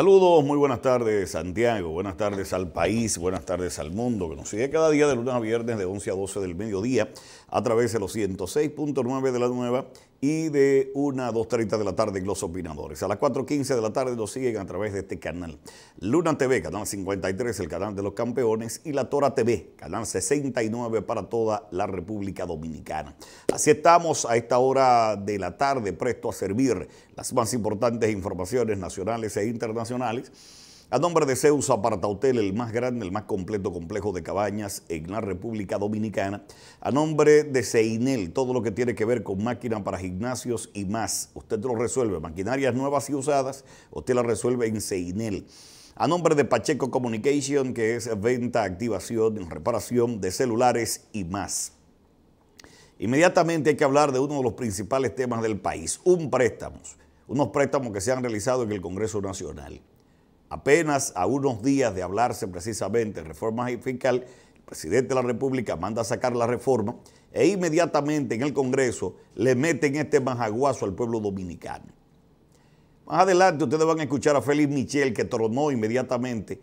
Saludos, muy buenas tardes Santiago, buenas tardes al país, buenas tardes al mundo que nos sigue cada día de lunes a viernes de 11 a 12 del mediodía a través de los 106.9 de la nueva y de 1 a 2.30 de la tarde en los opinadores. A las 4.15 de la tarde nos siguen a través de este canal. Luna TV, canal 53, el canal de los campeones, y La Tora TV, canal 69 para toda la República Dominicana. Así estamos a esta hora de la tarde, presto a servir las más importantes informaciones nacionales e internacionales a nombre de Zeus Aparta Hotel, el más grande, el más completo complejo de cabañas en la República Dominicana. A nombre de Seinel, todo lo que tiene que ver con máquinas para gimnasios y más. Usted lo resuelve, maquinarias nuevas y usadas, usted las resuelve en Seinel. A nombre de Pacheco Communication, que es venta, activación, reparación de celulares y más. Inmediatamente hay que hablar de uno de los principales temas del país, un préstamo. unos préstamos que se han realizado en el Congreso Nacional. Apenas a unos días de hablarse precisamente de reforma fiscal, el presidente de la República manda a sacar la reforma e inmediatamente en el Congreso le meten este majaguazo al pueblo dominicano. Más adelante ustedes van a escuchar a Félix Michel que tronó inmediatamente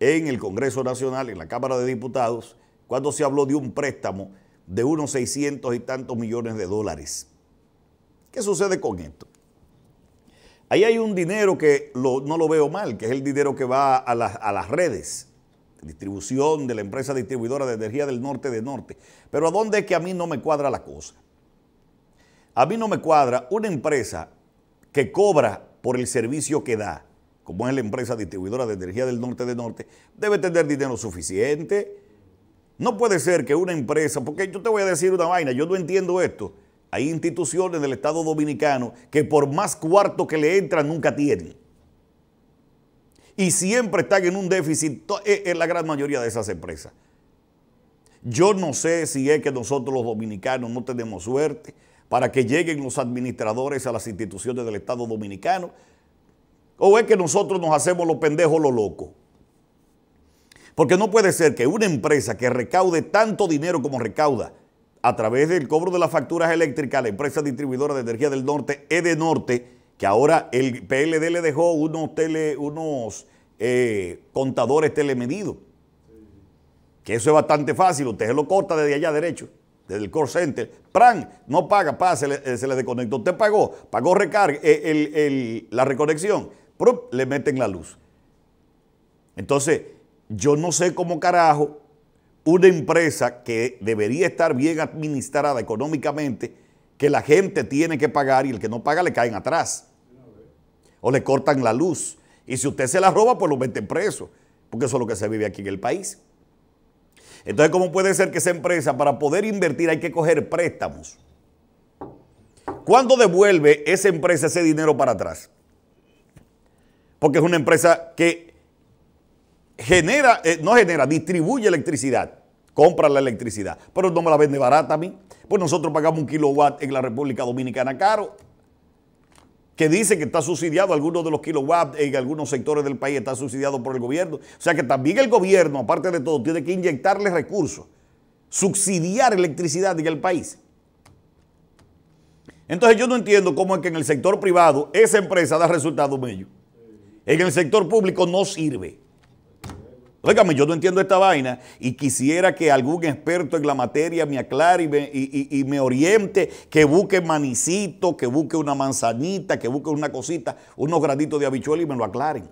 en el Congreso Nacional, en la Cámara de Diputados, cuando se habló de un préstamo de unos 600 y tantos millones de dólares. ¿Qué sucede con esto? Ahí hay un dinero que no lo veo mal, que es el dinero que va a, a las redes, distribución de la empresa distribuidora de energía del norte de norte. Pero ¿a dónde es que a mí no me cuadra la cosa? A mí no me cuadra una empresa que cobra por el servicio que da, como es la empresa distribuidora de energía del norte de norte, debe tener dinero suficiente. No puede ser que una empresa, porque yo te voy a decir una vaina, yo no entiendo esto. Hay instituciones del Estado Dominicano que por más cuarto que le entran nunca tienen. Y siempre están en un déficit eh, en la gran mayoría de esas empresas. Yo no sé si es que nosotros los dominicanos no tenemos suerte para que lleguen los administradores a las instituciones del Estado Dominicano o es que nosotros nos hacemos los pendejos los locos. Porque no puede ser que una empresa que recaude tanto dinero como recauda a través del cobro de las facturas eléctricas, la empresa distribuidora de energía del norte, Norte, que ahora el PLD le dejó unos, tele, unos eh, contadores telemedidos. Que eso es bastante fácil, usted se lo corta desde allá derecho, desde el call center. PRAN, no paga, eh, se le, desconectó. Usted pagó, pagó recarga, eh, la reconexión, ¡prup! le meten la luz. Entonces, yo no sé cómo carajo una empresa que debería estar bien administrada económicamente, que la gente tiene que pagar y el que no paga le caen atrás. O le cortan la luz. Y si usted se la roba, pues lo meten preso. Porque eso es lo que se vive aquí en el país. Entonces, ¿cómo puede ser que esa empresa, para poder invertir, hay que coger préstamos? ¿Cuándo devuelve esa empresa ese dinero para atrás? Porque es una empresa que genera, eh, no genera, distribuye electricidad, compra la electricidad, pero no me la vende barata a mí. Pues nosotros pagamos un kilowatt en la República Dominicana caro, que dice que está subsidiado, algunos de los kilowatts en algunos sectores del país está subsidiado por el gobierno. O sea que también el gobierno, aparte de todo, tiene que inyectarle recursos, subsidiar electricidad en el país. Entonces yo no entiendo cómo es que en el sector privado esa empresa da resultados medios En el sector público no sirve. Óigame, yo no entiendo esta vaina y quisiera que algún experto en la materia me aclare y me, oriente, que busque manicito, que busque una manzanita, que busque una cosita, unos granitos de habichuela y me lo aclaren.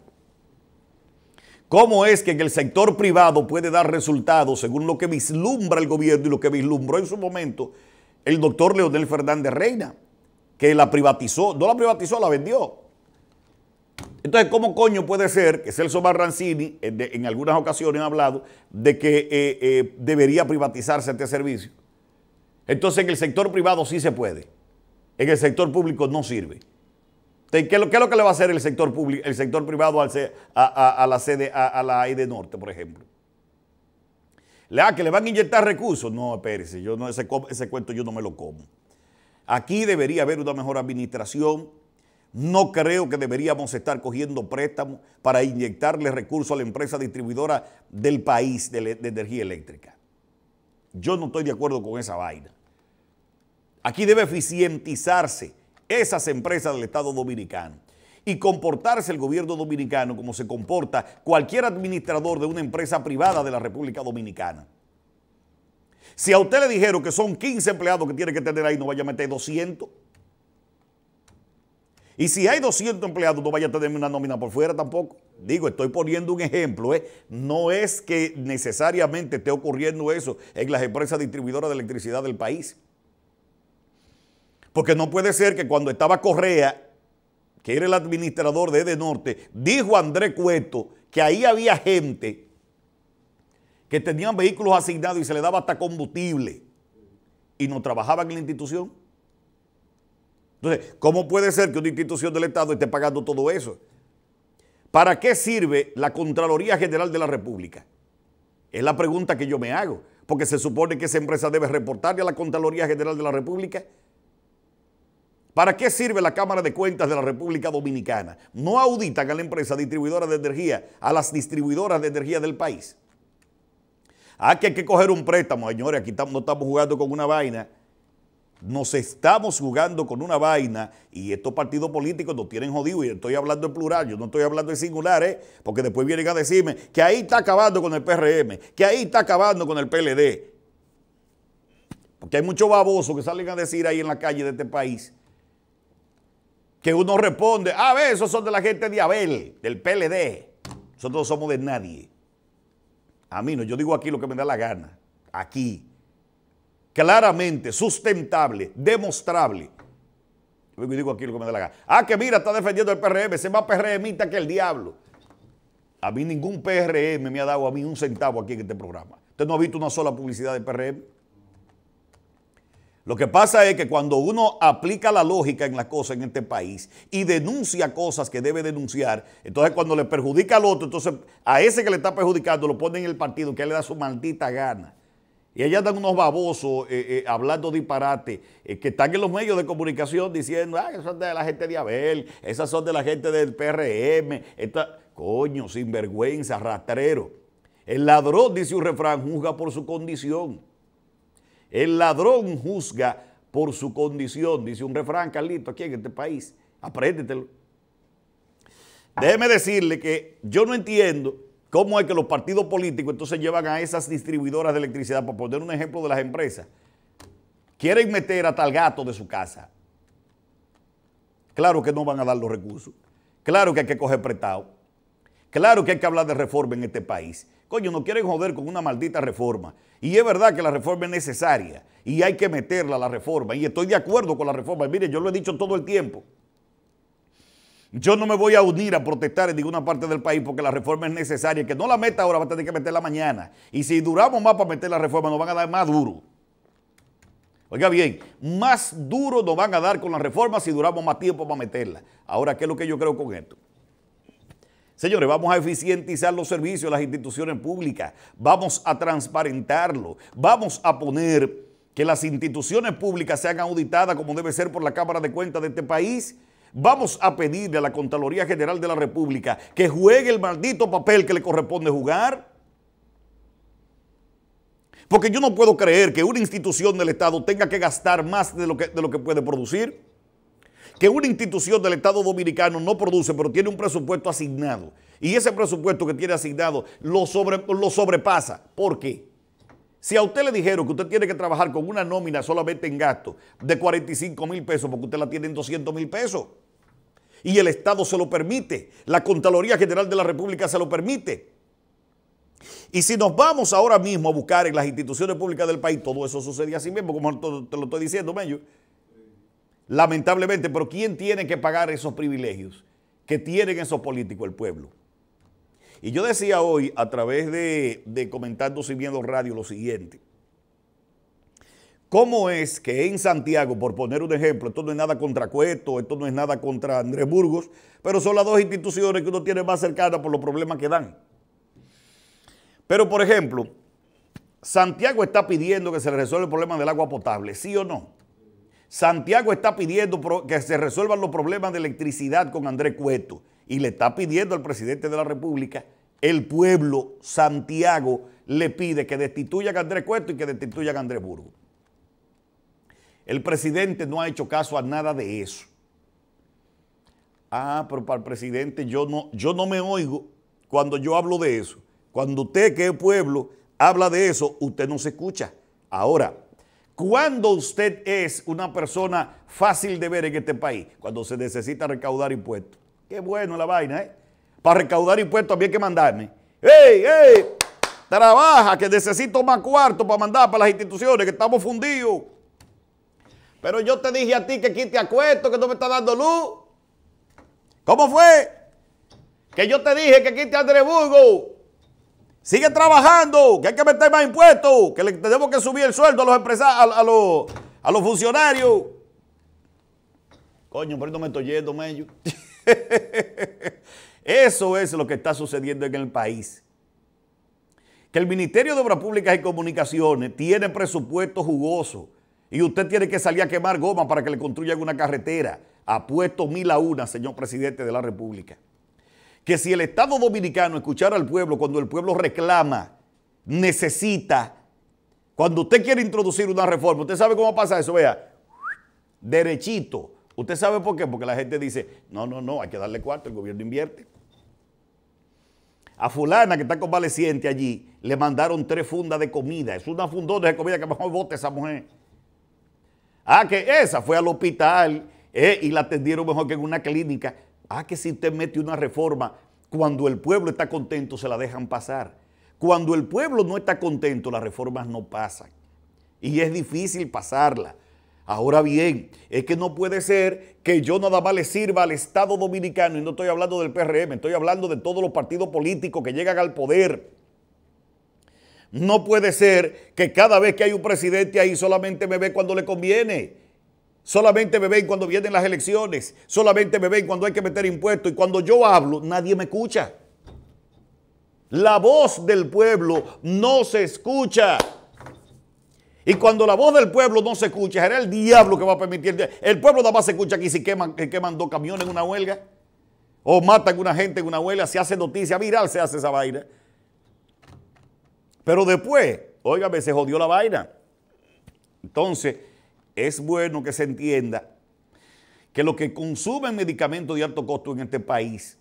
¿Cómo es que en el sector privado puede dar resultados según lo que vislumbra el gobierno y lo que vislumbró en su momento el doctor Leonel Fernández Reina, que la privatizó, no la privatizó, la vendió? Entonces, ¿cómo coño puede ser que Celso Barrancini, eh, en algunas ocasiones ha hablado de que eh, eh, debería privatizarse este servicio? Entonces, en el sector privado sí se puede. En el sector público no sirve. ¿Qué es, lo, que le va a hacer el sector público, el sector privado al, a, la sede, a, Norte, por ejemplo? que le van a inyectar recursos. No, espérese, yo ese cuento yo no me lo como. Aquí debería haber una mejor administración no creo que deberíamos estar cogiendo préstamos para inyectarle recursos a la empresa distribuidora del país de, energía eléctrica. Yo no estoy de acuerdo con esa vaina. Aquí debe eficientizarse esas empresas del Estado dominicano y comportarse el gobierno dominicano como se comporta cualquier administrador de una empresa privada de la República Dominicana. Si a usted le dijeron que son 15 empleados que tiene que tener ahí, no vaya a meter 200. Y si hay 200 empleados, no vaya a tener una nómina por fuera tampoco. Digo, estoy poniendo un ejemplo. ¿eh? No es que necesariamente esté ocurriendo eso en las empresas distribuidoras de electricidad del país. Porque no puede ser que cuando estaba Correa, que era el administrador de Edenorte, dijo André Cueto que ahí había gente que tenían vehículos asignados y se le daba hasta combustible y no trabajaban en la institución. Entonces, ¿cómo puede ser que una institución del Estado esté pagando todo eso? ¿Para qué sirve la Contraloría General de la República? Es la pregunta que yo me hago, porque se supone que esa empresa debe reportarle a la Contraloría General de la República. ¿Para qué sirve la Cámara de Cuentas de la República Dominicana? No auditan a la empresa distribuidora de energía, a las distribuidoras de energía del país. Aquí ah, hay que coger un préstamo, señores, aquí no estamos jugando con una vaina nos estamos jugando con una vaina y estos partidos políticos nos tienen jodido y estoy hablando en plural, yo no estoy hablando en singular, ¿eh? porque después vienen a decirme que ahí está acabando con el PRM, que ahí está acabando con el PLD. Porque hay muchos babosos que salen a decir ahí en la calle de este país que uno responde, a ah, ver, esos son de la gente de Abel, del PLD. Nosotros no somos de nadie. A mí no, yo digo aquí lo que me da la gana, aquí claramente, sustentable, demostrable. Yo digo aquí lo que me da la gana. Ah, que mira, está defendiendo el PRM, se más PRMista que el diablo. A mí ningún PRM me ha dado a mí un centavo aquí en este programa. Usted no ha visto una sola publicidad de PRM. Lo que pasa es que cuando uno aplica la lógica en las cosas en este país y denuncia cosas que debe denunciar, entonces cuando le perjudica al otro, entonces a ese que le está perjudicando lo pone en el partido que le da su maldita gana. Y allá están unos babosos eh, eh, hablando disparate, eh, que están en los medios de comunicación diciendo, ah, esas son de la gente de Abel, esas son de la gente del PRM, esta... coño, sinvergüenza, rastrero. El ladrón, dice un refrán, juzga por su condición. El ladrón juzga por su condición, dice un refrán, Carlito, aquí en este país. Apréndetelo. Ah. Déjeme decirle que yo no entiendo ¿Cómo es que los partidos políticos entonces llevan a esas distribuidoras de electricidad, para poner un ejemplo de las empresas? Quieren meter a tal gato de su casa. Claro que no van a dar los recursos. Claro que hay que coger prestado. Claro que hay que hablar de reforma en este país. Coño, no quieren joder con una maldita reforma. Y es verdad que la reforma es necesaria y hay que meterla a la reforma. Y estoy de acuerdo con la reforma. mire, yo lo he dicho todo el tiempo. Yo no me voy a unir a protestar en ninguna parte del país porque la reforma es necesaria. Que no la meta ahora, va a tener que meterla mañana. Y si duramos más para meter la reforma, nos van a dar más duro. Oiga bien, más duro nos van a dar con la reforma si duramos más tiempo para meterla. Ahora, ¿qué es lo que yo creo con esto? Señores, vamos a eficientizar los servicios de las instituciones públicas, vamos a transparentarlo, vamos a poner que las instituciones públicas sean auditadas como debe ser por la Cámara de Cuentas de este país Vamos a pedirle a la Contraloría General de la República que juegue el maldito papel que le corresponde jugar. Porque yo no puedo creer que una institución del Estado tenga que gastar más de lo que, de lo que puede producir. Que una institución del Estado dominicano no produce, pero tiene un presupuesto asignado. Y ese presupuesto que tiene asignado lo, sobre, lo sobrepasa. ¿Por qué? Si a usted le dijeron que usted tiene que trabajar con una nómina solamente en gasto de 45 mil pesos porque usted la tiene en 200 mil pesos. Y el Estado se lo permite. La Contraloría General de la República se lo permite. Y si nos vamos ahora mismo a buscar en las instituciones públicas del país, todo eso sucede así mismo, como te lo estoy diciendo, Mello. Lamentablemente, pero ¿quién tiene que pagar esos privilegios que tienen esos políticos? El pueblo. Y yo decía hoy, a través de, Comentando y Viendo Radio, lo siguiente. ¿Cómo es que en Santiago, por poner un ejemplo, esto no es nada contra Cueto, esto no es nada contra Andrés Burgos, pero son las dos instituciones que uno tiene más cercanas por los problemas que dan? Pero, por ejemplo, Santiago está pidiendo que se le resuelva el problema del agua potable, ¿sí o no? Santiago está pidiendo que se resuelvan los problemas de electricidad con Andrés Cueto y le está pidiendo al presidente de la República, el pueblo Santiago le pide que destituyan a Andrés Cueto y que destituyan a Andrés Burgos. El presidente no ha hecho caso a nada de eso. Ah, pero para el presidente yo no, yo no me oigo cuando yo hablo de eso. Cuando usted, que es pueblo, habla de eso, usted no se escucha. Ahora, cuando usted es una persona fácil de ver en este país, cuando se necesita recaudar impuestos. Qué bueno la vaina, ¿eh? Para recaudar impuestos había que mandarme. ¡Ey, ey! Trabaja, que necesito más cuarto para mandar para las instituciones, que estamos fundidos. Pero yo te dije a ti que quite acuesto, que no me está dando luz. ¿Cómo fue? Que yo te dije que quite a Burgo. Sigue trabajando, que hay que meter más impuestos, que tenemos que subir el sueldo a los empresarios, a, los, a los funcionarios. Coño, pero no me estoy yendo, mello. Eso es lo que está sucediendo en el país. Que el Ministerio de Obras Públicas y Comunicaciones tiene presupuesto jugoso y usted tiene que salir a quemar goma para que le construyan una carretera. Apuesto mil a una, señor presidente de la República. Que si el Estado dominicano escuchara al pueblo cuando el pueblo reclama, necesita, cuando usted quiere introducir una reforma, usted sabe cómo pasa eso, vea, derechito. ¿Usted sabe por qué? Porque la gente dice, no, no, no, hay que darle cuarto, el gobierno invierte. A fulana que está convaleciente allí, le mandaron tres fundas de comida. Es una fundona de comida que mejor bote esa mujer. Ah, que esa fue al hospital eh, y la atendieron mejor que en una clínica. Ah, que si usted mete una reforma, cuando el pueblo está contento se la dejan pasar. Cuando el pueblo no está contento, las reformas no pasan. Y es difícil pasarla. Ahora bien, es que no puede ser que yo nada más le sirva al Estado Dominicano, y no estoy hablando del PRM, estoy hablando de todos los partidos políticos que llegan al poder no puede ser que cada vez que hay un presidente ahí solamente me ve cuando le conviene. Solamente me ve cuando vienen las elecciones. Solamente me ven cuando hay que meter impuestos. Y cuando yo hablo, nadie me escucha. La voz del pueblo no se escucha. Y cuando la voz del pueblo no se escucha, será el diablo que va a permitir. El pueblo nada más se escucha aquí si queman, queman dos camiones en una huelga. O matan a una gente en una huelga, se hace noticia viral, se hace esa vaina. Pero después, óigame, se jodió la vaina. Entonces, es bueno que se entienda que los que consumen medicamentos de alto costo en este país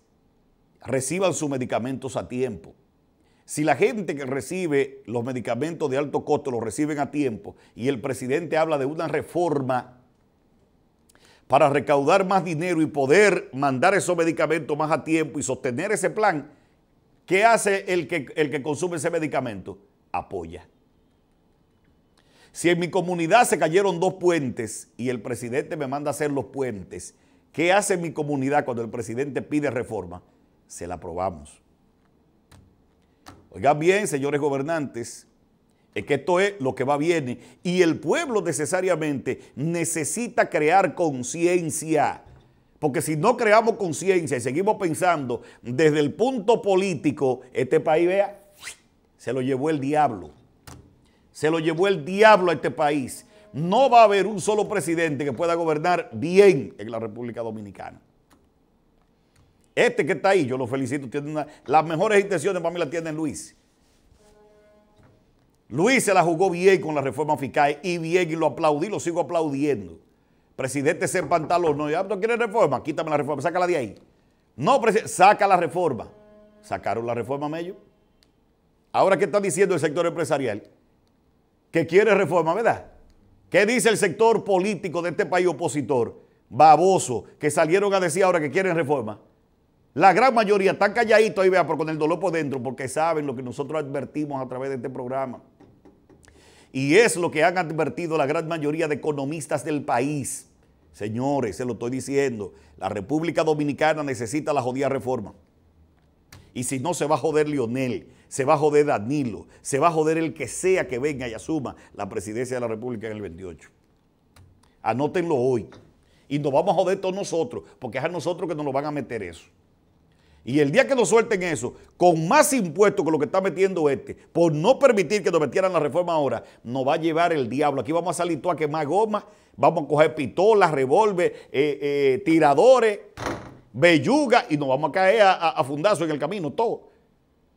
reciban sus medicamentos a tiempo. Si la gente que recibe los medicamentos de alto costo los reciben a tiempo y el presidente habla de una reforma para recaudar más dinero y poder mandar esos medicamentos más a tiempo y sostener ese plan, ¿Qué hace el que, el que consume ese medicamento? Apoya. Si en mi comunidad se cayeron dos puentes y el presidente me manda a hacer los puentes, ¿qué hace mi comunidad cuando el presidente pide reforma? Se la aprobamos. Oigan bien, señores gobernantes, es que esto es lo que va bien y el pueblo necesariamente necesita crear conciencia porque si no creamos conciencia y seguimos pensando desde el punto político, este país, vea, se lo llevó el diablo. Se lo llevó el diablo a este país. No va a haber un solo presidente que pueda gobernar bien en la República Dominicana. Este que está ahí, yo lo felicito, tiene las mejores intenciones para mí las tiene Luis. Luis se la jugó bien con la reforma fiscal y bien y lo aplaudí, lo sigo aplaudiendo. Presidente se pantalón, no no quiere reforma, quítame la reforma, sácala de ahí. No, saca la reforma. Sacaron la reforma, Mello. Ahora, ¿qué está diciendo el sector empresarial? Que quiere reforma, ¿verdad? ¿Qué dice el sector político de este país opositor? Baboso, que salieron a decir ahora que quieren reforma. La gran mayoría están calladitos ahí, vea, Por con el dolor por dentro, porque saben lo que nosotros advertimos a través de este programa. Y es lo que han advertido la gran mayoría de economistas del país. Señores, se lo estoy diciendo, la República Dominicana necesita la jodida reforma. Y si no, se va a joder Lionel, se va a joder Danilo, se va a joder el que sea que venga y asuma la presidencia de la República en el 28. Anótenlo hoy. Y nos vamos a joder todos nosotros, porque es a nosotros que nos lo van a meter eso. Y el día que nos suelten eso, con más impuestos que lo que está metiendo este, por no permitir que nos metieran la reforma ahora, nos va a llevar el diablo. Aquí vamos a salir todos a quemar goma, vamos a coger pistolas, revólver, eh, eh, tiradores, belluga, y nos vamos a caer a, fundazos en el camino, todo.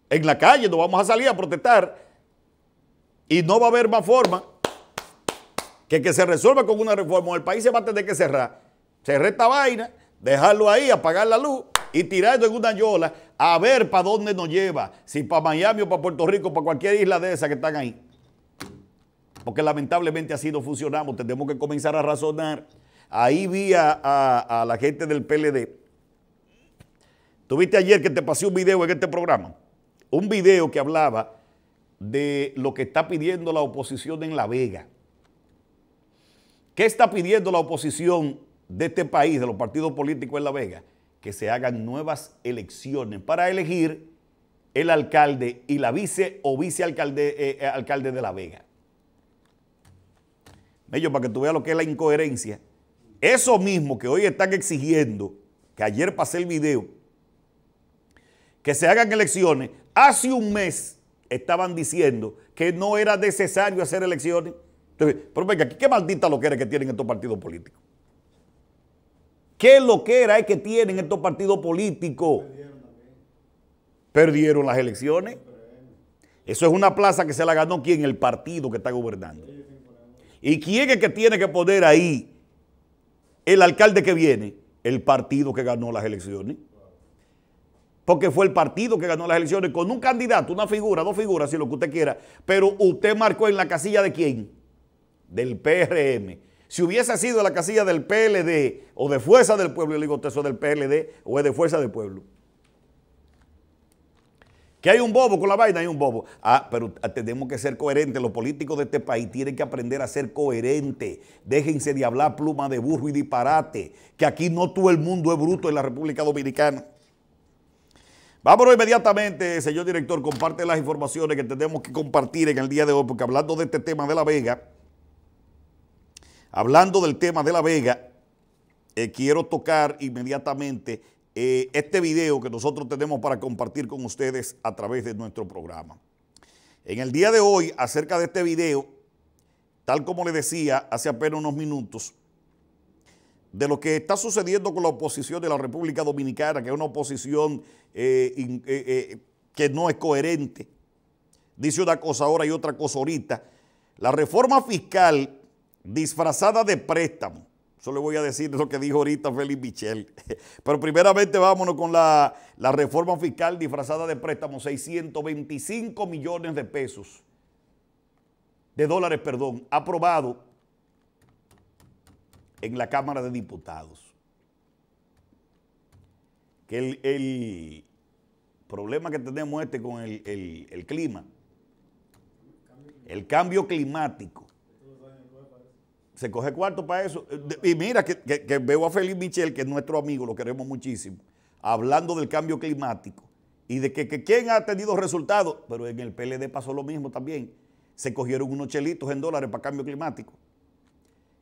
En la calle nos vamos a salir a protestar y no va a haber más forma que que se resuelva con una reforma. El país se va a tener que cerrar. Cerrar esta vaina, dejarlo ahí, apagar la luz y tirando en una yola a ver para dónde nos lleva, si para Miami o para Puerto Rico, para cualquier isla de esas que están ahí. Porque lamentablemente así no funcionamos, tenemos que comenzar a razonar. Ahí vi a la gente del PLD. Tuviste ayer que te pasé un video en este programa, un video que hablaba de lo que está pidiendo la oposición en La Vega. ¿Qué está pidiendo la oposición de este país, de los partidos políticos en La Vega? que se hagan nuevas elecciones para elegir el alcalde y la vice o vicealcalde eh, eh, alcalde de La Vega. Ellos, para que tú veas lo que es la incoherencia, eso mismo que hoy están exigiendo, que ayer pasé el video, que se hagan elecciones, hace un mes estaban diciendo que no era necesario hacer elecciones. Entonces, pero venga, ¿qué maldita lo que que tienen estos partidos políticos? ¿Qué lo que era es que tienen estos partidos políticos? Perdieron las elecciones. Eso es una plaza que se la ganó ¿quién? el partido que está gobernando. ¿Y quién es que tiene que poner ahí el alcalde que viene? El partido que ganó las elecciones. Porque fue el partido que ganó las elecciones con un candidato, una figura, dos figuras, si lo que usted quiera. Pero usted marcó en la casilla de quién? Del PRM. Si hubiese sido la casilla del PLD o de Fuerza del Pueblo, yo le digo, usted del PLD o es de Fuerza del Pueblo. Que hay un bobo con la vaina, hay un bobo. Ah, pero ah, tenemos que ser coherentes. Los políticos de este país tienen que aprender a ser coherentes. Déjense de hablar pluma de burro y disparate. Que aquí no todo el mundo es bruto en la República Dominicana. Vámonos inmediatamente, señor director, comparte las informaciones que tenemos que compartir en el día de hoy, porque hablando de este tema de La Vega, Hablando del tema de La Vega, eh, quiero tocar inmediatamente eh, este video que nosotros tenemos para compartir con ustedes a través de nuestro programa. En el día de hoy, acerca de este video, tal como le decía hace apenas unos minutos, de lo que está sucediendo con la oposición de la República Dominicana, que es una oposición eh, que no es coherente, dice una cosa ahora y otra cosa ahorita, la reforma fiscal disfrazada de préstamo. Eso le voy a decir lo que dijo ahorita Félix Michel. Pero primeramente vámonos con la, reforma fiscal disfrazada de préstamo, 625 millones de pesos, de dólares, perdón, aprobado en la Cámara de Diputados. Que el, problema que tenemos este con el clima, el cambio climático, se coge cuarto para eso. Eh, y mira que, veo a Félix Michel, que es nuestro amigo, lo queremos muchísimo, hablando del cambio climático y de que, quién ha tenido resultados, pero en el PLD pasó lo mismo también. Se cogieron unos chelitos en dólares para cambio climático.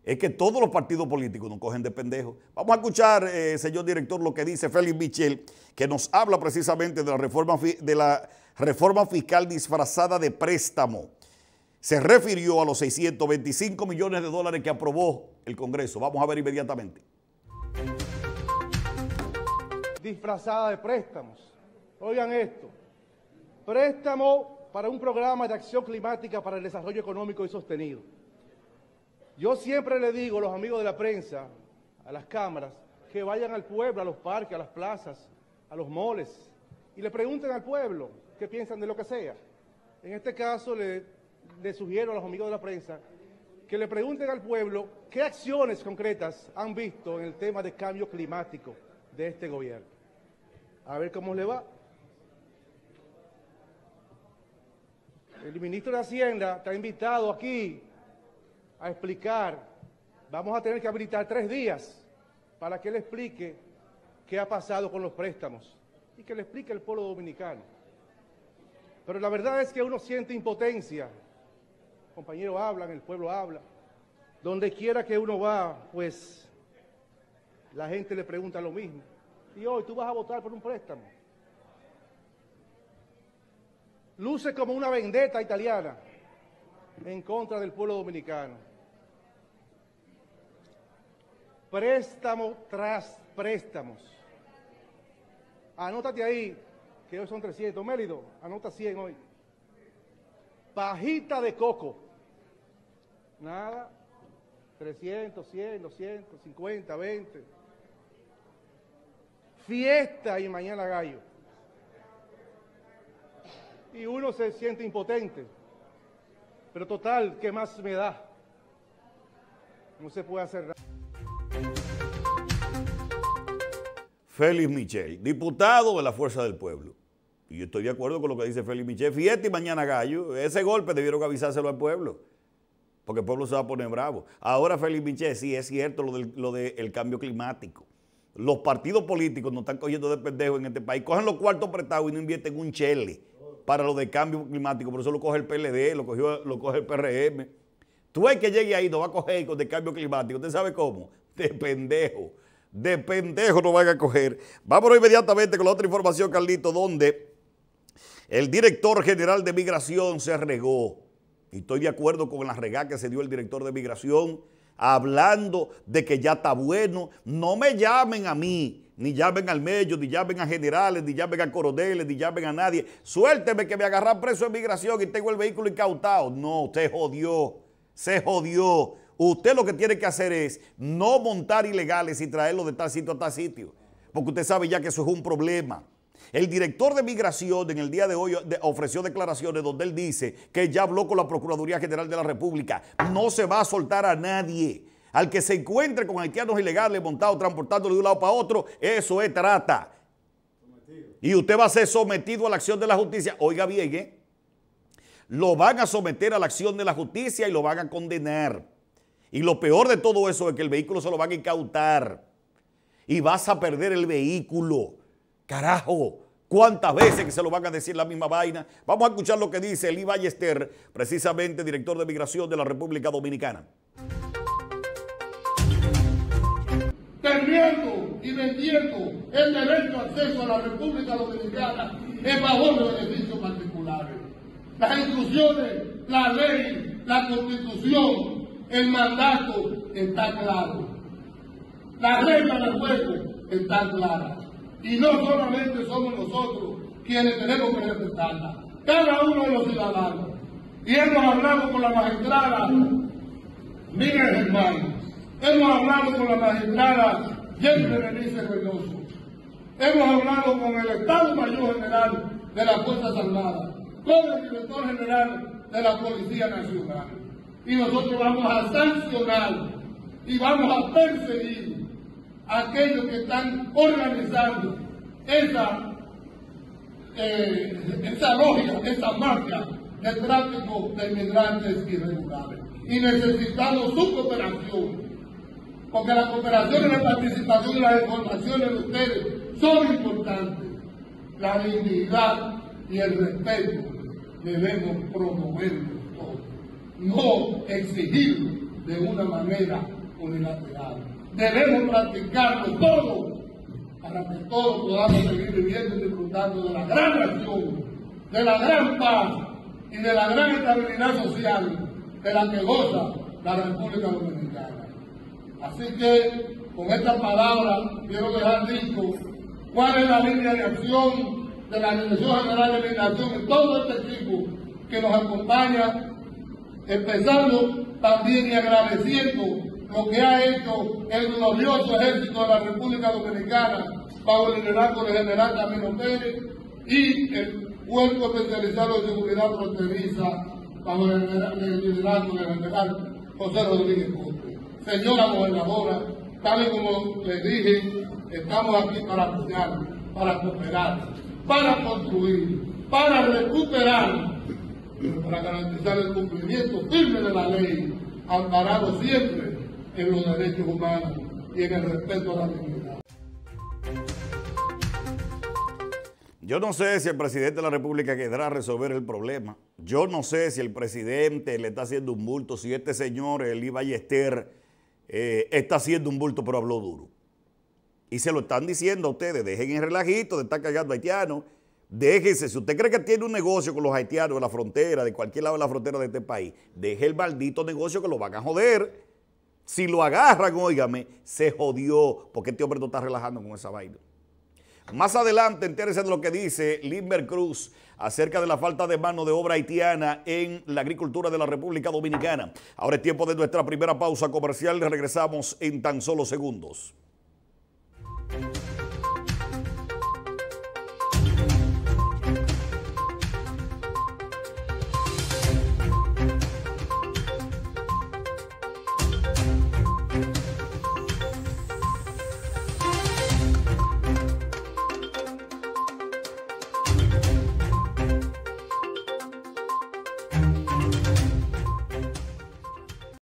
Es que todos los partidos políticos nos cogen de pendejo. Vamos a escuchar, eh, señor director, lo que dice Félix Michel, que nos habla precisamente de la reforma fiscal disfrazada de préstamo se refirió a los 625 millones de dólares que aprobó el Congreso. Vamos a ver inmediatamente. Disfrazada de préstamos. Oigan esto. Préstamo para un programa de acción climática para el desarrollo económico y sostenido. Yo siempre le digo a los amigos de la prensa, a las cámaras, que vayan al pueblo, a los parques, a las plazas, a los moles, y le pregunten al pueblo qué piensan de lo que sea. En este caso le le sugiero a los amigos de la prensa que le pregunten al pueblo qué acciones concretas han visto en el tema de cambio climático de este gobierno. A ver cómo le va. El ministro de Hacienda está invitado aquí a explicar. Vamos a tener que habilitar tres días para que le explique qué ha pasado con los préstamos y que le explique el pueblo dominicano. Pero la verdad es que uno siente impotencia compañeros hablan, el pueblo habla. Donde quiera que uno va, pues la gente le pregunta lo mismo. Y hoy tú vas a votar por un préstamo. Luce como una vendetta italiana en contra del pueblo dominicano. Préstamo tras préstamos. Anótate ahí, que hoy son 300. Mélido, anota 100 hoy. Bajita de coco. Nada. 300, 100, 200, 50, 20. Fiesta y mañana gallo. Y uno se siente impotente. Pero total, ¿qué más me da? No se puede hacer nada. Félix Michel, diputado de la Fuerza del Pueblo yo estoy de acuerdo con lo que dice Félix Michel. Fiesta y mañana gallo. Ese golpe debieron avisárselo al pueblo. Porque el pueblo se va a poner bravo. Ahora, Félix Michel, sí es cierto lo del, lo cambio climático. Los partidos políticos nos están cogiendo de pendejo en este país. Cogen los cuartos prestados y no invierten un chele para lo de cambio climático. Por eso lo coge el PLD, lo, cogió, lo coge el PRM. Tú ves que llegue ahí, no va a coger con el cambio climático. ¿Usted sabe cómo? De pendejo. De pendejo nos van a coger. Vámonos inmediatamente con la otra información, Carlito, donde el director general de migración se regó. Y estoy de acuerdo con la rega que se dio el director de migración, hablando de que ya está bueno. No me llamen a mí, ni llamen al medio, ni llamen a generales, ni llamen a coroneles, ni llamen a nadie. Suélteme que me agarran preso en migración y tengo el vehículo incautado. No, usted jodió, se jodió. Usted lo que tiene que hacer es no montar ilegales y traerlos de tal sitio a tal sitio. Porque usted sabe ya que eso es un problema. El director de migración en el día de hoy ofreció declaraciones donde él dice que ya habló con la Procuraduría General de la República. No se va a soltar a nadie. Al que se encuentre con haitianos ilegales montados, transportándolo de un lado para otro, eso es trata. Y usted va a ser sometido a la acción de la justicia. Oiga bien, ¿eh? Lo van a someter a la acción de la justicia y lo van a condenar. Y lo peor de todo eso es que el vehículo se lo van a incautar. Y vas a perder el vehículo. Carajo, ¿cuántas veces que se lo van a decir la misma vaina? Vamos a escuchar lo que dice Eli Ballester, precisamente director de migración de la República Dominicana. Teniendo y vendiendo el derecho de acceso a la República Dominicana en favor de beneficios particulares. Las instituciones, la ley, la constitución, el mandato está claro. Las reglas del juego están claras. Y no solamente somos nosotros quienes tenemos que respetarla, cada uno de los ciudadanos. Y hemos hablado con la magistrada, miren Germán, hemos hablado con la magistrada Jennifer Benítez Reynoso, hemos hablado con el Estado Mayor General de las Fuerzas Armadas, con el Director General de la Policía Nacional. Y nosotros vamos a sancionar y vamos a perseguir aquellos que están organizando esa, eh, esa lógica, esa mafia de tráfico de inmigrantes irregulares. Y necesitamos su cooperación, porque la cooperación y la participación y las informaciones de ustedes son importantes. La dignidad y el respeto debemos promoverlo todos, no exigirlo de una manera unilateral debemos practicarlo todo para que todos podamos seguir viviendo y disfrutando de la gran nación, de la gran paz y de la gran estabilidad social de la que goza la República Dominicana. Así que con estas palabras quiero dejar dicho cuál es la línea de acción de la Dirección General de Migración y todo este equipo que nos acompaña, empezando también y agradeciendo lo que ha hecho el glorioso ejército de la República Dominicana bajo el liderazgo del general Camilo Pérez y el cuerpo especializado de seguridad fronteriza bajo el liderazgo del general José Rodríguez Costa. Señora gobernadora, tal y como les dije, estamos aquí para apoyar, para cooperar, para construir, para recuperar, para garantizar el cumplimiento firme de la ley, amparado siempre los derechos humanos y el respeto a la dignidad. Yo no sé si el presidente de la República querrá resolver el problema. Yo no sé si el presidente le está haciendo un bulto, si este señor, el Ballester, eh, está haciendo un bulto, pero habló duro. Y se lo están diciendo a ustedes, dejen el relajito de estar cagando haitianos, déjense, si usted cree que tiene un negocio con los haitianos de la frontera, de cualquier lado de la frontera de este país, deje el maldito negocio que lo van a joder. Si lo agarran, óigame, se jodió, porque este hombre no está relajando con esa vaina. Más adelante, entérese de lo que dice Limber Cruz acerca de la falta de mano de obra haitiana en la agricultura de la República Dominicana. Ahora es tiempo de nuestra primera pausa comercial. Regresamos en tan solo segundos.